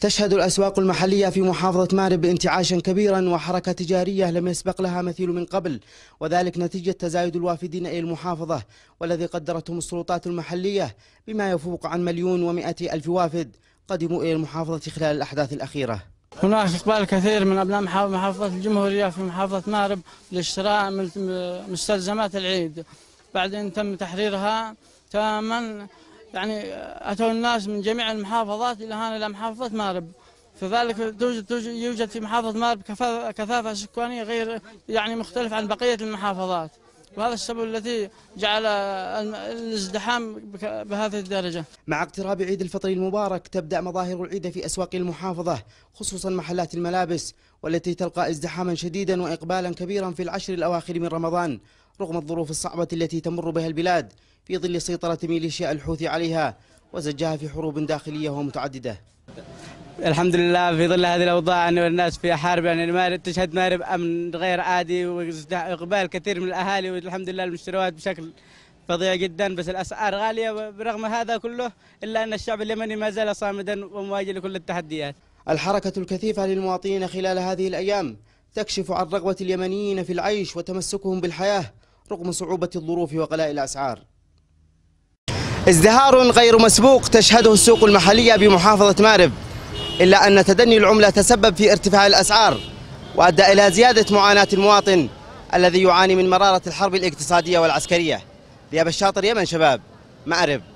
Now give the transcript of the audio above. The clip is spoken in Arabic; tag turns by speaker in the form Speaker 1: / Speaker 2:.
Speaker 1: تشهد الأسواق المحلية في محافظة مارب انتعاشا كبيرا وحركة تجارية لم يسبق لها مثيل من قبل وذلك نتيجة تزايد الوافدين إلى المحافظة والذي قدرتهم السلطات المحلية بما يفوق عن مليون ومائة ألف وافد قدموا إلى المحافظة خلال الأحداث الأخيرة
Speaker 2: هناك إقبال كثير من أبناء محافظة الجمهورية في محافظة مارب لشراء مستلزمات العيد بعد أن تم تحريرها تماما يعني أتوا الناس من جميع المحافظات إلى هنا إلى محافظة مارب فذلك توجد, يوجد في محافظة مارب كثافة, كثافة سكانية غير يعني مختلف عن بقية المحافظات وهذا
Speaker 1: السبب الذي جعل الازدحام بهذه الدرجة مع اقتراب عيد الفطر المبارك تبدأ مظاهر العيد في أسواق المحافظة خصوصا محلات الملابس والتي تلقى ازدحاما شديدا وإقبالا كبيرا في العشر الأواخر من رمضان رغم الظروف الصعبة التي تمر بها البلاد في ظل سيطرة ميليشيا الحوثي عليها وزجها في حروب داخلية ومتعددة
Speaker 3: الحمد لله في ظل هذه الاوضاع ان الناس في حرب يعني مارب تشهد مارب امن غير عادي واقبال كثير من الاهالي والحمد لله المشتريات بشكل فظيع جدا بس الاسعار غاليه برغم هذا كله الا ان الشعب اليمني ما زال صامدا ومواجه لكل التحديات.
Speaker 1: الحركه الكثيفه للمواطنين خلال هذه الايام تكشف عن رغبه اليمنيين في العيش وتمسكهم بالحياه رغم صعوبة الظروف وغلاء الأسعار ازدهار غير مسبوق تشهده السوق المحلية بمحافظة مارب إلا أن تدني العملة تسبب في ارتفاع الأسعار وأدى إلى زيادة معاناة المواطن الذي يعاني من مرارة الحرب الاقتصادية والعسكرية ذياب الشاطر يمن شباب مأرب